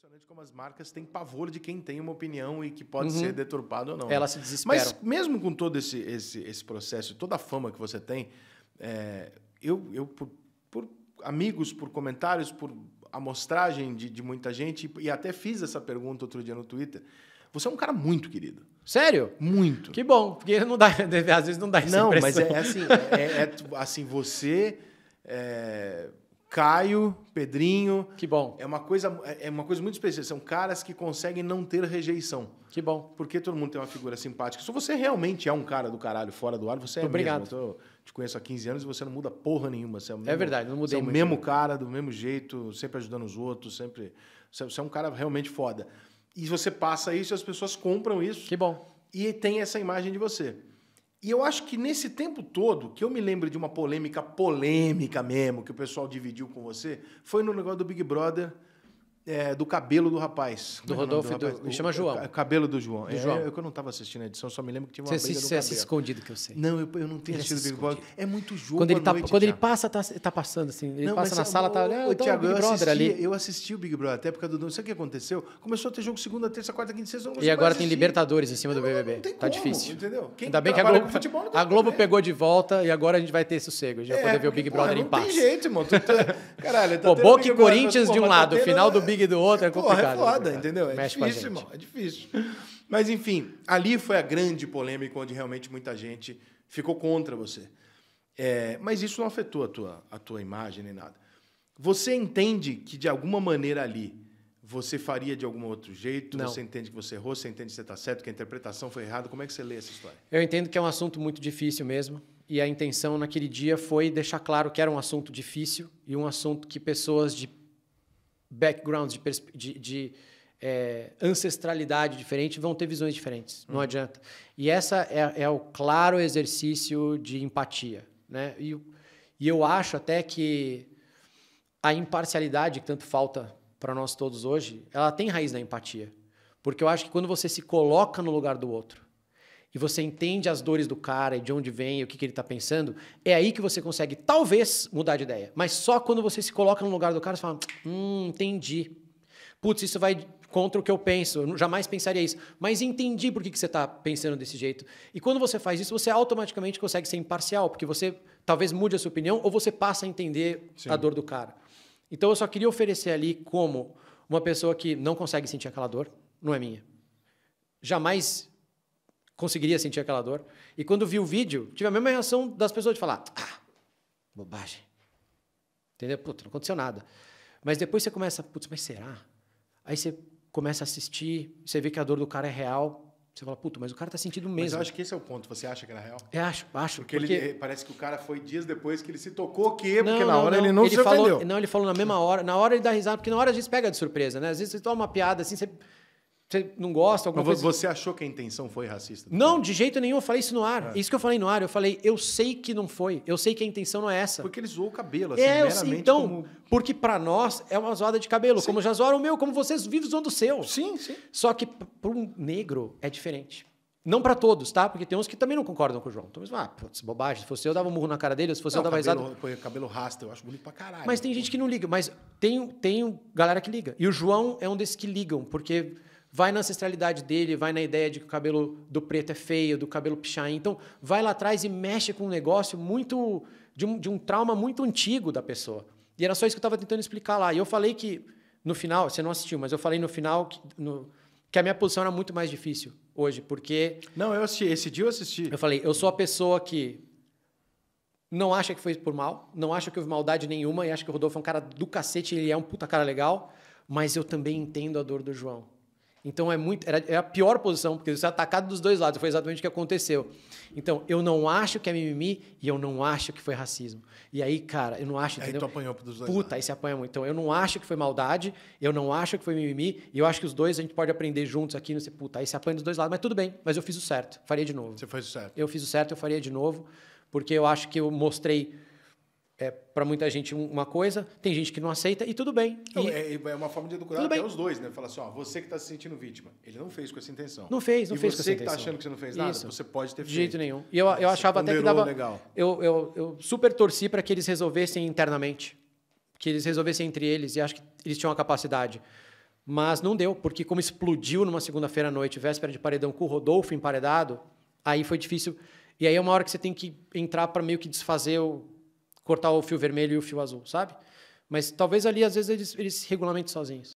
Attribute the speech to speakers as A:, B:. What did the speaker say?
A: impressionante como as marcas têm pavor de quem tem uma opinião e que pode uhum. ser deturpado ou não. Ela né? se desespera. Mas mesmo com todo esse, esse, esse processo, toda a fama que você tem, é, eu, eu por, por, amigos, por comentários, por amostragem de, de muita gente, e até fiz essa pergunta outro dia no Twitter, você é um cara muito querido. Sério? Muito.
B: Que bom, porque não dá, às vezes não dá essa Não, impressão. mas é, é assim, é, é,
A: assim, você é, Caio, Pedrinho. Que bom. É uma coisa, é, é uma coisa muito especial. São caras que conseguem não ter rejeição. Que bom. Porque todo mundo tem uma figura simpática. Se você realmente é um cara do caralho fora do ar, você é Obrigado. mesmo. Eu te conheço há 15 anos e você não muda porra nenhuma. Você é, é mesmo, é verdade, não mudei. Você é o mesmo cara, do mesmo jeito, sempre ajudando os outros, sempre. É, você é um cara realmente foda. E você passa isso e as pessoas compram isso. Que bom. E tem essa imagem de você. E eu acho que nesse tempo todo, que eu me lembro de uma polêmica polêmica mesmo, que o pessoal dividiu com você, foi no negócio do Big Brother é, do cabelo do rapaz. É é do Rodolfo, é do rapaz? Do, me chama João. O cabelo do João. Do é, João. Eu, eu, eu não estava assistindo a edição, só me lembro que tinha uma você briga Você é assiste escondido que eu sei. Não, eu, eu não tenho ele assistido Big Brother. É muito jogo quando ele tá, noite, Quando já. ele
B: passa, tá, tá passando assim. Ele não, passa na sala, o, tá... Ah, o Thiago, Big Brother assisti, ali.
A: eu assisti o Big Brother, até época
B: do... Não sei o que aconteceu.
A: Começou a ter jogo segunda, terça, quarta, quinta, sexta. E agora tem assim.
B: Libertadores em cima do BBB. Tá difícil. Entendeu? Ainda bem que a Globo pegou de volta e agora a gente vai ter sossego. A gente vai poder ver o Big Brother em paz. Não tem jeito, mano. Tá- caralho, tá Boca e Corinthians de um lado, final do big do outro é complicado. Porra, é né, foda, entendeu? É Mexe difícil, irmão,
A: é difícil. Mas, enfim, ali foi a grande polêmica onde realmente muita gente ficou contra você. É, mas isso não afetou a tua, a tua imagem nem nada. Você entende que, de alguma maneira ali, você faria de algum outro jeito? Não. Você entende que você errou? Você entende que você está certo? Que a interpretação foi errada? Como é que você lê essa história?
B: Eu entendo que é um assunto muito difícil mesmo. E a intenção naquele dia foi deixar claro que era um assunto difícil e um assunto que pessoas de backgrounds, de, de, de é, ancestralidade diferente, vão ter visões diferentes. Não uhum. adianta. E essa é, é, o claro exercício de empatia. Né? E, e eu acho até que a imparcialidade que tanto falta para nós todos hoje, ela tem raiz na empatia. Porque eu acho que quando você se coloca no lugar do outro, e você entende as dores do cara e de onde vem e o que, que ele está pensando, é aí que você consegue talvez mudar de ideia. Mas só quando você se coloca no lugar do cara, você fala, hum, entendi. Putz, isso vai contra o que eu penso, eu jamais pensaria isso. Mas entendi por que, que você está pensando desse jeito. E quando você faz isso, você automaticamente consegue ser imparcial, porque você talvez mude a sua opinião ou você passa a entender Sim. a dor do cara. Então eu só queria oferecer ali como uma pessoa que não consegue sentir aquela dor, não é minha. Jamais conseguiria sentir aquela dor. E quando vi o vídeo, tive a mesma reação das pessoas de falar: ah, bobagem. Entendeu? Putz, não aconteceu nada. Mas depois você começa, putz, mas será? Aí você começa a assistir, você vê que a dor do cara é real. Você fala, puto, mas o cara tá sentindo mesmo. Mas eu acho que
A: esse é o ponto. Você acha que era real? Eu é, acho, acho. Porque, porque... Ele, eh, parece que o cara foi dias depois que ele se
B: tocou que, quê? porque na hora não. ele não ele se falou, Não, ele falou na mesma hora. Na hora ele dá risada, porque na hora a gente pega de surpresa, né? Às vezes você toma uma piada assim, você você não gosta? Alguma Mas coisa... você
A: achou que a intenção foi racista?
B: Não, de jeito nenhum. Eu falei isso no ar. É. Isso que eu falei no ar. Eu falei, eu sei que não foi. Eu sei que a intenção não é essa. Porque ele zoou o cabelo, assim, é, meramente Então, como... porque para nós é uma zoada de cabelo. Sim. Como já zoaram o meu, como vocês vivem zoando o seu. Sim, sim. Só que para um negro é diferente. Não para todos, tá? Porque tem uns que também não concordam com o João. Então, ah, putz, bobagem. Se fosse eu, dava um murro na cara dele. Se fosse não, eu, dava cabelo, risada. Cabelo rasta, eu acho bonito pra caralho. Mas tem gente que não liga. Mas tem, tem galera que liga. E o João é um desses que ligam, porque vai na ancestralidade dele, vai na ideia de que o cabelo do preto é feio, do cabelo pichain. Então, vai lá atrás e mexe com um negócio muito. de um, de um trauma muito antigo da pessoa. E era só isso que eu estava tentando explicar lá. E eu falei que, no final, você não assistiu, mas eu falei no final que, no, que a minha posição era muito mais difícil hoje, porque. Não, eu assisti. Esse dia eu assisti. Eu falei, eu sou a pessoa que não acha que foi por mal, não acha que houve maldade nenhuma e acha que o Rodolfo é um cara do cacete, ele é um puta cara legal, mas eu também entendo a dor do João. Então é muito, era, é a pior posição, porque você é atacado dos dois lados, foi exatamente o que aconteceu. Então, eu não acho que é mimimi e eu não acho que foi racismo. E aí, cara, eu não acho, entendeu? Aí tu apanhou dos dois Puta, lados. aí você apanha muito. Então, eu não acho que foi maldade, eu não acho que foi mimimi, e eu acho que os dois a gente pode aprender juntos aqui, não sei, puta, aí você apanha dos dois lados, mas tudo bem, mas eu fiz o certo, faria de novo. Você fez o certo. Eu fiz o certo, eu faria de novo, porque eu acho que eu mostrei é, para muita gente uma coisa, tem gente que não aceita e tudo bem.
A: e... é, é, uma forma de educar até os dois, né? Falar assim, ó, você que está se sentindo vítima, ele não fez com essa intenção. Não fez, não e fez com essa tá intenção. você que está achando que você não fez nada, Isso. você pode ter feito. De jeito nenhum. E eu, eu achava até que dava... Legal.
B: Eu, eu, eu super torci para que eles resolvessem internamente, que eles resolvessem entre eles, e acho que eles tinham a capacidade. Mas não deu, porque como explodiu numa segunda-feira à noite, véspera de paredão, com o Rodolfo emparedado, aí foi difícil... E aí é uma hora que você tem que entrar para meio que desfazer o, cortar o fio vermelho e o fio azul, sabe? Mas talvez ali, às vezes, eles, eles se regulamentem sozinhos.